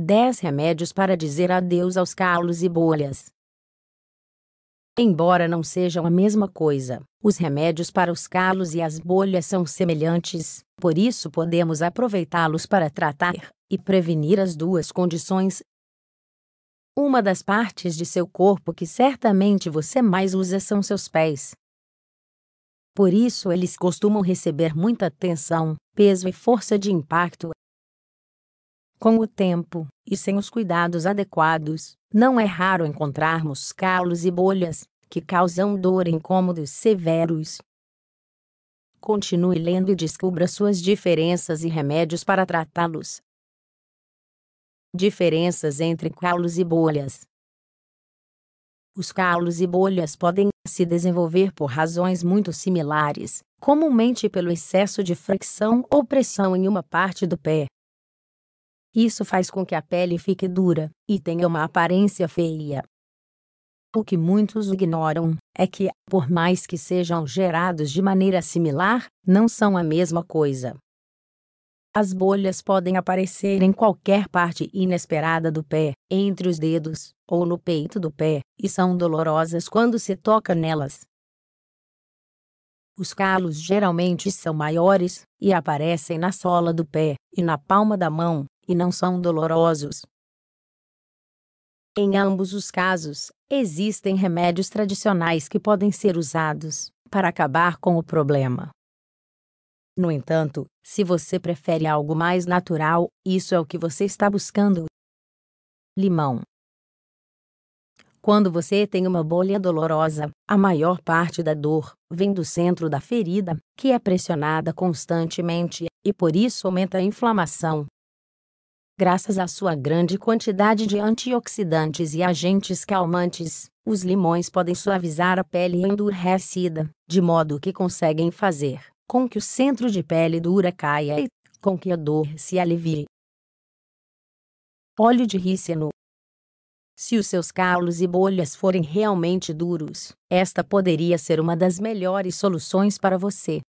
10 remédios para dizer adeus aos calos e bolhas. Embora não sejam a mesma coisa, os remédios para os calos e as bolhas são semelhantes, por isso podemos aproveitá-los para tratar e prevenir as duas condições. Uma das partes de seu corpo que certamente você mais usa são seus pés. Por isso eles costumam receber muita tensão, peso e força de impacto, com o tempo, e sem os cuidados adequados, não é raro encontrarmos calos e bolhas, que causam dor e incômodos severos. Continue lendo e descubra suas diferenças e remédios para tratá-los. Diferenças entre calos e bolhas. Os calos e bolhas podem se desenvolver por razões muito similares, comumente pelo excesso de fricção ou pressão em uma parte do pé, isso faz com que a pele fique dura e tenha uma aparência feia. O que muitos ignoram é que, por mais que sejam gerados de maneira similar, não são a mesma coisa. As bolhas podem aparecer em qualquer parte inesperada do pé, entre os dedos ou no peito do pé, e são dolorosas quando se toca nelas. Os calos geralmente são maiores e aparecem na sola do pé e na palma da mão, e não são dolorosos. Em ambos os casos, existem remédios tradicionais que podem ser usados para acabar com o problema. No entanto, se você prefere algo mais natural, isso é o que você está buscando. Limão. Quando você tem uma bolha dolorosa, a maior parte da dor vem do centro da ferida, que é pressionada constantemente e por isso aumenta a inflamação, Graças à sua grande quantidade de antioxidantes e agentes calmantes, os limões podem suavizar a pele endurecida, de modo que conseguem fazer com que o centro de pele dura caia e com que a dor se alivie. Óleo de rícino. Se os seus calos e bolhas forem realmente duros, esta poderia ser uma das melhores soluções para você.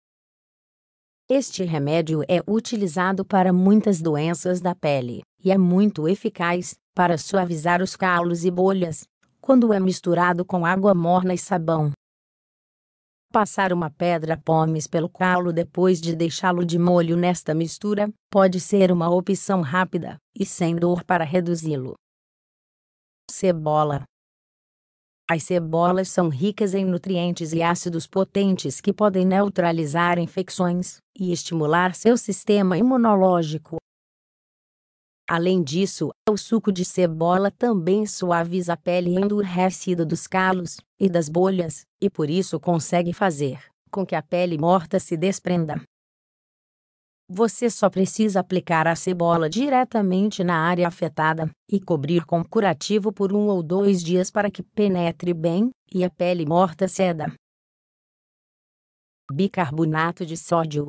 Este remédio é utilizado para muitas doenças da pele e é muito eficaz para suavizar os calos e bolhas quando é misturado com água morna e sabão. Passar uma pedra pomes pelo calo depois de deixá-lo de molho nesta mistura pode ser uma opção rápida e sem dor para reduzi-lo. Cebola as cebolas são ricas em nutrientes e ácidos potentes que podem neutralizar infecções e estimular seu sistema imunológico. Além disso, o suco de cebola também suaviza a pele endurecida dos calos e das bolhas, e por isso consegue fazer com que a pele morta se desprenda você só precisa aplicar a cebola diretamente na área afetada e cobrir com curativo por um ou dois dias para que penetre bem e a pele morta ceda. Bicarbonato de sódio.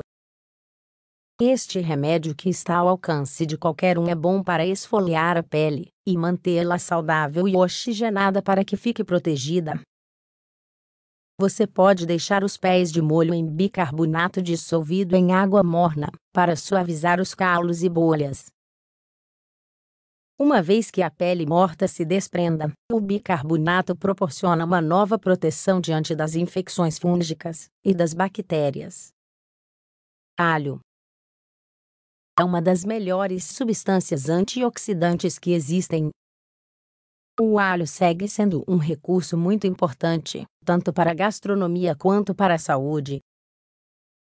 Este remédio que está ao alcance de qualquer um é bom para esfoliar a pele e mantê-la saudável e oxigenada para que fique protegida você pode deixar os pés de molho em bicarbonato dissolvido em água morna, para suavizar os calos e bolhas. Uma vez que a pele morta se desprenda, o bicarbonato proporciona uma nova proteção diante das infecções fúngicas e das bactérias. Alho é uma das melhores substâncias antioxidantes que existem o alho segue sendo um recurso muito importante, tanto para a gastronomia quanto para a saúde.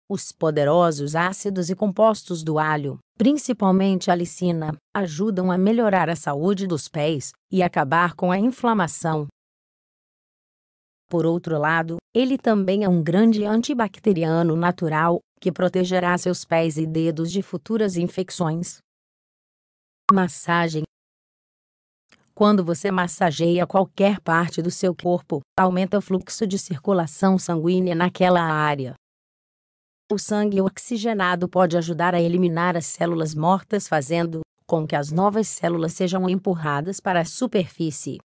Os poderosos ácidos e compostos do alho, principalmente a licina, ajudam a melhorar a saúde dos pés e acabar com a inflamação. Por outro lado, ele também é um grande antibacteriano natural que protegerá seus pés e dedos de futuras infecções. Massagem quando você massageia qualquer parte do seu corpo, aumenta o fluxo de circulação sanguínea naquela área. O sangue oxigenado pode ajudar a eliminar as células mortas, fazendo com que as novas células sejam empurradas para a superfície.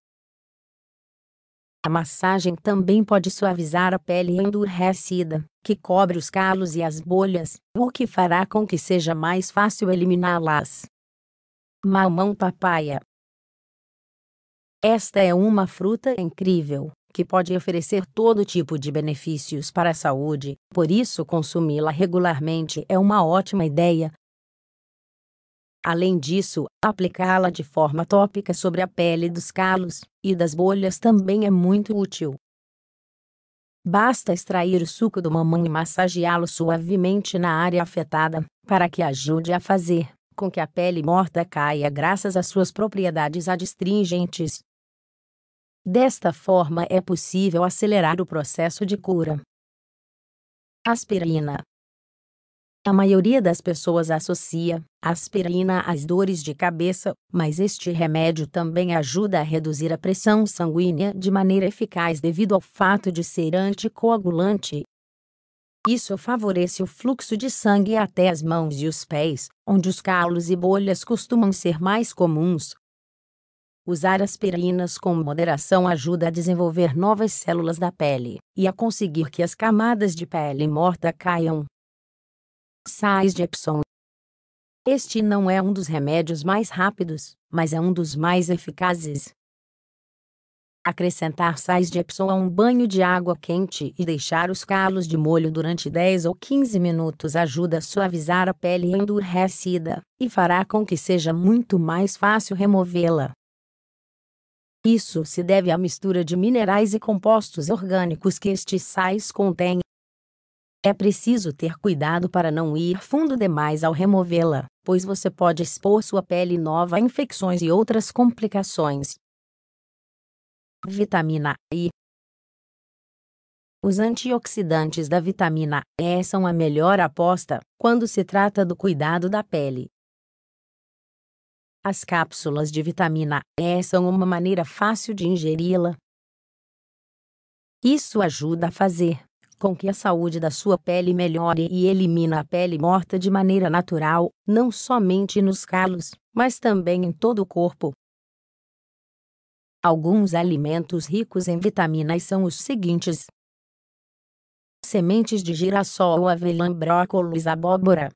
A massagem também pode suavizar a pele endurecida, que cobre os calos e as bolhas, o que fará com que seja mais fácil eliminá-las. Mamão papaya esta é uma fruta incrível, que pode oferecer todo tipo de benefícios para a saúde, por isso, consumi-la regularmente é uma ótima ideia. Além disso, aplicá-la de forma tópica sobre a pele dos calos e das bolhas também é muito útil. Basta extrair o suco do mamão e massageá-lo suavemente na área afetada, para que ajude a fazer com que a pele morta caia graças às suas propriedades adstringentes. Desta forma é possível acelerar o processo de cura. Aspirina. A maioria das pessoas associa aspirina às dores de cabeça, mas este remédio também ajuda a reduzir a pressão sanguínea de maneira eficaz devido ao fato de ser anticoagulante. Isso favorece o fluxo de sangue até as mãos e os pés, onde os calos e bolhas costumam ser mais comuns, Usar aspirinas com moderação ajuda a desenvolver novas células da pele e a conseguir que as camadas de pele morta caiam. Sais de Epsom Este não é um dos remédios mais rápidos, mas é um dos mais eficazes. Acrescentar sais de Epsom a um banho de água quente e deixar os calos de molho durante 10 ou 15 minutos ajuda a suavizar a pele endurecida e fará com que seja muito mais fácil removê-la. Isso se deve à mistura de minerais e compostos orgânicos que estes sais contêm. É preciso ter cuidado para não ir fundo demais ao removê-la, pois você pode expor sua pele nova a infecções e outras complicações. Vitamina I Os antioxidantes da vitamina E são a melhor aposta quando se trata do cuidado da pele. As cápsulas de vitamina E são uma maneira fácil de ingeri-la. Isso ajuda a fazer com que a saúde da sua pele melhore e elimina a pele morta de maneira natural, não somente nos calos, mas também em todo o corpo. Alguns alimentos ricos em vitaminas são os seguintes: sementes de girassol, avelã, brócolis, abóbora,